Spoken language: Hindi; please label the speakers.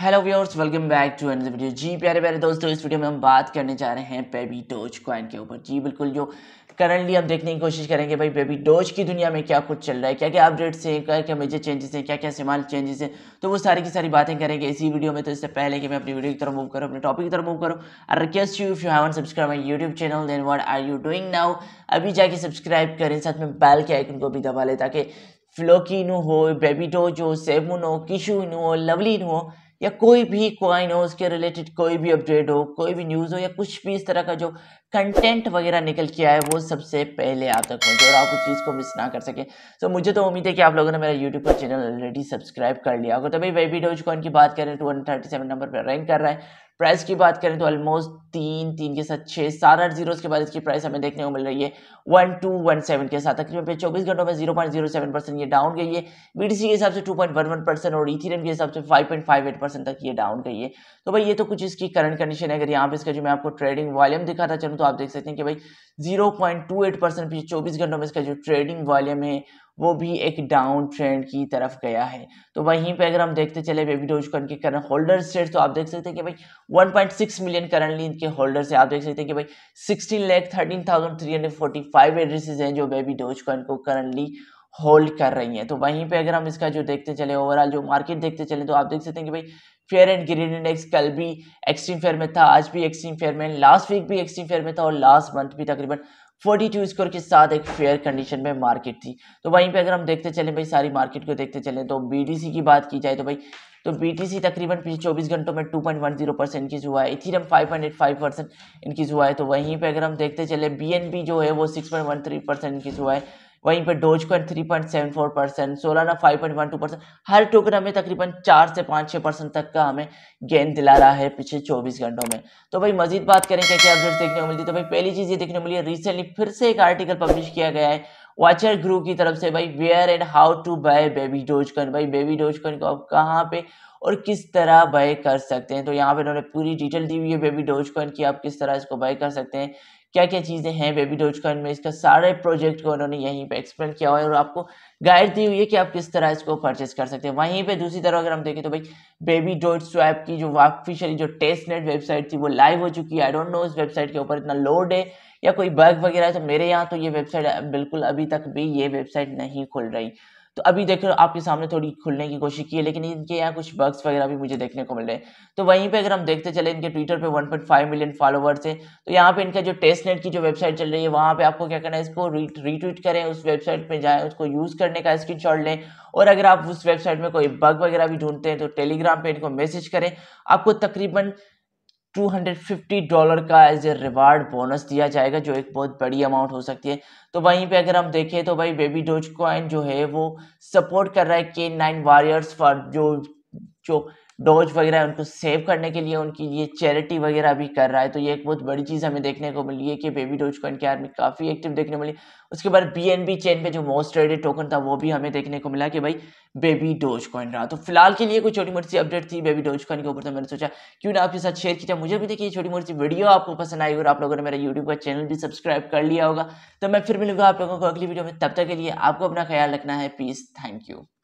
Speaker 1: hello viewers welcome back to another video जी प्यारे प्यारे दोस्तों इस वीडियो में हम बात करने जा रहे हैं बेबी डोज कॉइन के ऊपर जी बिल्कुल जो करंटली हम देखने की कोशिश करेंगे भाई बेबी डोज की दुनिया में क्या कुछ चल रहा है क्या क्या अपडेट्स हैं क्या क्या मेजर चेंजेस हैं क्या क्या इस्तेमाल चेंजेस हैं तो वो सारी की सारी बातें करेंगे इसी वीडियो में तो इससे पहले कि मैं अपनी वीडियो की तरफ मूव करूँ अपने टॉपिक की तरफ मूव करूँ I request you if you haven't subscribe my YouTube channel then what are you doing now अभी जाके सब्सक्राइब करें साथ में बैल के आइकन को भी दबा लें ताकि फ्लोकी हो बेबी डोज हो सेमुन हो किशू हो लवली हो या कोई भी क्वाइन हो उसके रिलेटेड कोई भी अपडेट हो कोई भी न्यूज़ हो या कुछ भी इस तरह का जो कंटेंट वगैरह निकल के आए वो सबसे पहले आप तक पहुंचे और आप उस चीज़ को मिस ना कर सकें तो so, मुझे तो उम्मीद है कि आप लोगों ने मेरा यूट्यूब पर चैनल ऑलरेडी सब्सक्राइब कर लिया अगर तो भाई वे भी डोज कॉइन की बात करें two one thirty seven number पर रैंक कर रहा है प्राइस की बात करें तो ऑलमोस्ट तीन तीन के साथ छः सात आठ जीरोस के बाद इसकी प्राइस हमें देखने को मिल रही है वन टू वन सेवन के साथ तकरीबन पे चौबीस घंटों में zero point zero seven percent ये डाउन गई है बीटीसी के हिसाब से two point one one percent और इथेरियम के हिसाब से five point five eight percent तक ये डाउन गई है तो भाई ये तो कुछ इसकी करंट कंडीशन है अगर यहाँ पर इसका जो मैं आपको ट्रेडिंग वॉल्यूम दिखाता चलूँ तो आप देख सकते हैं कि भाई zero point two eight percent चौबीस घंटों में इसका जो ट्रेडिंग वॉल्यूम है वो भी एक डाउन ट्रेंड की तरफ गया है तो वहीं पे अगर हम देखते चले बेबी डोज कॉइन के करंट होल्डर स्टेट तो आप देख सकते हैं कि भाई 1.6 मिलियन करंटली इनके होल्डर से आप देख सकते हैं कि भाई sixteen lakh thirteen thousand three hundred forty five addresses हैं जो बेबी डोज कॉइन को करंटली होल्ड कर रही हैं तो वहीं पे अगर हम इसका जो देखते चले ओवरऑल जो मार्केट देखते चले तो आप देख सकते हैं कि भाई फेयर एंड ग्रीन इंडेक्स कल भी एक्सट्रीम फेयर में था आज भी एक्सट्रीम फेयर में लास्ट वीक भी एक्सट्रीम फेयर में था और लास्ट मंथ भी तकरीबन 42 स्कोर के साथ एक फेयर कंडीशन में मार्केट थी तो वहीं पे अगर हम देखते चलें भाई सारी मार्केट को देखते चलें तो बीडीसी की बात की जाए तो भाई तो बीटीसी तकरीबन पिछले 24 घंटों में 2.10 परसेंट इंक्रीज हुआ है इथीरम 5.85 परसेंट इंक्रीज हुआ है तो वहीं पे अगर हम देखते चले बीएनबी जो है वो 6.13 परसेंट इंक्रीज हुआ है वहीं पर doge coin three point seven four percent Solana five point one two percent हर टोकन हमें तकरीबन चार से पाँच छः परसेंट तक का हमें गेंद दिला रहा है पिछले चौबीस घंटों में तो भाई मजीद बात करें क्या क्या अपडेट्स देखने को मिलती है तो भाई पहली चीज़ ये देखने को मिली है रिसेंटली फिर से एक आर्टिकल पब्लिश किया गया है वाचर ग्रू की तरफ से भाई where and how to buy baby doge coin भाई बेबी डोज कॉइन को अब कहाँ पे और किस तरह बाय कर सकते हैं तो यहाँ पे इन्होंने पूरी डिटेल दी हुई है बेबी डोज कॉइन की आप किस तरह इसको बाय कर सकते हैं क्या क्या चीज़ें हैं बेबी डोज कॉइन में इसका सारे प्रोजेक्ट को उन्होंने यहीं पे एक्सप्लेन किया हुआ है और आपको गाइड दी हुई है कि आप किस तरह इसको परचेस कर सकते हैं वहीं पर दूसरी तरफ अगर हम देखें तो भाई बेबी डोज स्वैप की जो ऑफिशियली जो टेस्ट नेट वेबसाइट थी वो लाइव हो चुकी है आई डोंट नो उस वेबसाइट के ऊपर इतना लोड है या कोई बग वगैरह तो मेरे यहाँ तो ये वेबसाइट बिल्कुल अभी तक भी ये वेबसाइट नहीं खुल रही तो अभी देखो आपके सामने थोड़ी खुलने की कोशिश की है लेकिन इनके यहाँ कुछ बग्स वगैरह भी मुझे देखने को मिल रहे हैं तो वहीं पे अगर हम देखते चले इनके ट्विटर पे 1.5 मिलियन फॉलोवर्स हैं तो यहाँ पे इनका जो टेस्ट नेट की जो वेबसाइट चल रही है वहाँ पे आपको क्या करना है इसको रीट्वीट करें उस वेबसाइट पर जाएँ उसको यूज़ करने का स्क्रीन लें और अगर आप उस वेबसाइट में कोई बग वगैरह भी ढूंढते हैं तो टेलीग्राम पर इनको मैसेज करें आपको तकरीबन 250 डॉलर का एज ए रिवार्ड बोनस दिया जाएगा जो एक बहुत बड़ी अमाउंट हो सकती है तो वहीं पे अगर हम देखें तो भाई बेबी डोज कॉइन जो है वो सपोर्ट कर रहा है के नाइन वॉरियर्स फॉर जो जो डोज वगैरह उनको सेव करने के लिए उनकी ये चैरिटी वगैरह भी कर रहा है तो ये एक बहुत बड़ी चीज़ हमें देखने को मिली है कि बेबी डोज कॉइन के आर्मी काफ़ी एक्टिव देखने मिली उसके बाद बी एन बी चेन पर जो मोस्ट ट्रेडेड टोकन था वो भी हमें देखने को मिला कि भाई बेबी डोज कॉइन रहा तो फिलहाल के लिए कोई छोटी मोटी सी अपडेट थी बेबी डोज कॉइन के ऊपर तो मैंने सोचा क्यों ना आपके साथ शेयर किया मुझे भी देखिए छोटी मोटी सी वीडियो आपको पसंद आई और आप लोगों ने मेरा यूट्यूब का चैनल भी सब्सक्राइब कर लिया होगा तो मैं फिर मिलूंगा आप लोगों को अगली वीडियो में तब तक के लिए आपको अपना ख्याल रखना है प्लीज़ थैंक यू